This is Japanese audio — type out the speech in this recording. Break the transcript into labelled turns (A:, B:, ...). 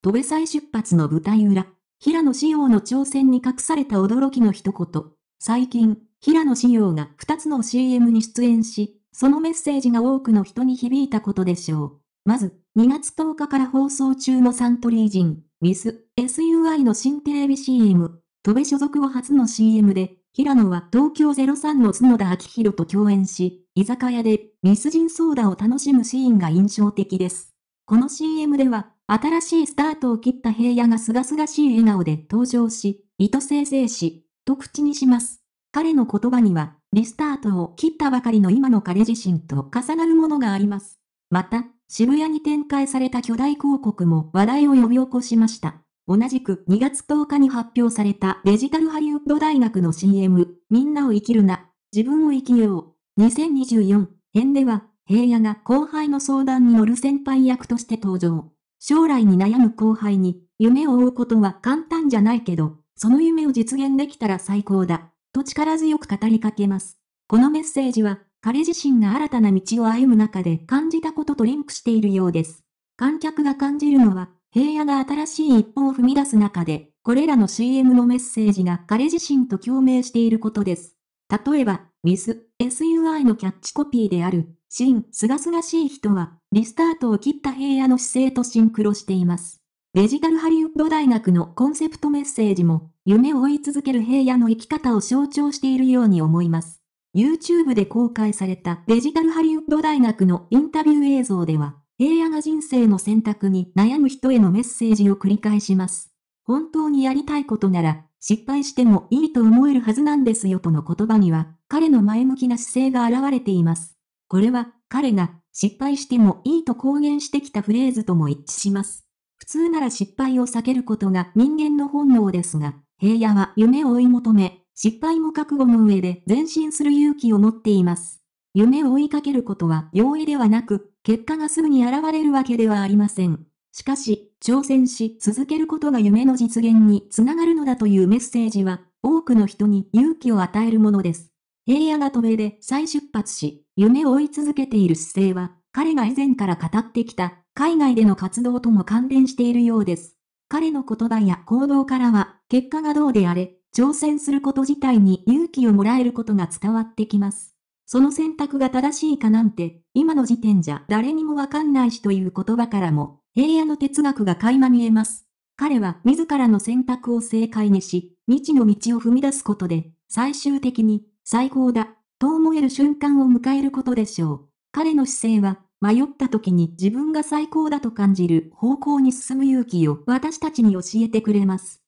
A: 戸部再出発の舞台裏、平野紫耀の挑戦に隠された驚きの一言。最近、平野紫耀が2つの CM に出演し、そのメッセージが多くの人に響いたことでしょう。まず、2月10日から放送中のサントリー人、ミス、SUI の新テレビ CM、戸部所属後初の CM で、平野は東京03の角田昭弘と共演し、居酒屋でミスジンソーダを楽しむシーンが印象的です。この CM では、新しいスタートを切った平野が清々しい笑顔で登場し、意図生成し、と口にします。彼の言葉には、リスタートを切ったばかりの今の彼自身と重なるものがあります。また、渋谷に展開された巨大広告も話題を呼び起こしました。同じく2月10日に発表されたデジタルハリウッド大学の CM、みんなを生きるな、自分を生きよう。2024編では、平野が後輩の相談に乗る先輩役として登場。将来に悩む後輩に、夢を追うことは簡単じゃないけど、その夢を実現できたら最高だ、と力強く語りかけます。このメッセージは、彼自身が新たな道を歩む中で感じたこととリンクしているようです。観客が感じるのは、平野が新しい一歩を踏み出す中で、これらの CM のメッセージが彼自身と共鳴していることです。例えば、With SUI のキャッチコピーである、新、すがすがしい人は、リスタートを切った平野の姿勢とシンクロしています。デジタルハリウッド大学のコンセプトメッセージも、夢を追い続ける平野の生き方を象徴しているように思います。YouTube で公開されたデジタルハリウッド大学のインタビュー映像では、平野が人生の選択に悩む人へのメッセージを繰り返します。本当にやりたいことなら、失敗してもいいと思えるはずなんですよとの言葉には、彼の前向きな姿勢が現れています。これは、彼が、失敗してもいいと公言してきたフレーズとも一致します。普通なら失敗を避けることが人間の本能ですが、平野は夢を追い求め、失敗も覚悟の上で前進する勇気を持っています。夢を追いかけることは容易ではなく、結果がすぐに現れるわけではありません。しかし、挑戦し続けることが夢の実現につながるのだというメッセージは、多くの人に勇気を与えるものです。平野が渡米で再出発し、夢を追い続けている姿勢は、彼が以前から語ってきた、海外での活動とも関連しているようです。彼の言葉や行動からは、結果がどうであれ、挑戦すること自体に勇気をもらえることが伝わってきます。その選択が正しいかなんて、今の時点じゃ誰にもわかんないしという言葉からも、平野の哲学が垣間見えます。彼は自らの選択を正解にし、未知の道を踏み出すことで、最終的に最高だ、と思える瞬間を迎えることでしょう。彼の姿勢は、迷った時に自分が最高だと感じる方向に進む勇気を私たちに教えてくれます。